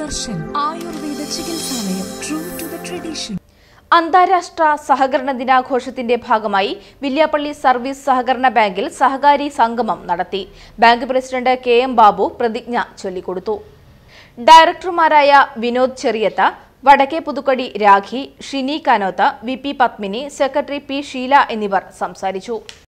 Darshan Ayurveda true to tradition അന്താരാഷ്ട്ര സഹകരണ ദിനാഘോഷത്തിന്റെ ഭാഗമായി വില്യാപ്പള്ളി സർവീസ് സഹകരണ ബാങ്കിൽ സഹകാരി സംഗമം നടത്തി bank president K M Babu പ്രതിജ്ഞ ചൊല്ലിക്കൊടുത്തു ഡയറക്ടർമാരായ വിനോദ് ചെറിയത്ത വടക്കേ പുതുക്കടി രാഖി ഷിനി കാനോത്ത V P Padmini secretary P Sheela എന്നിവർ സംസാരിച്ചു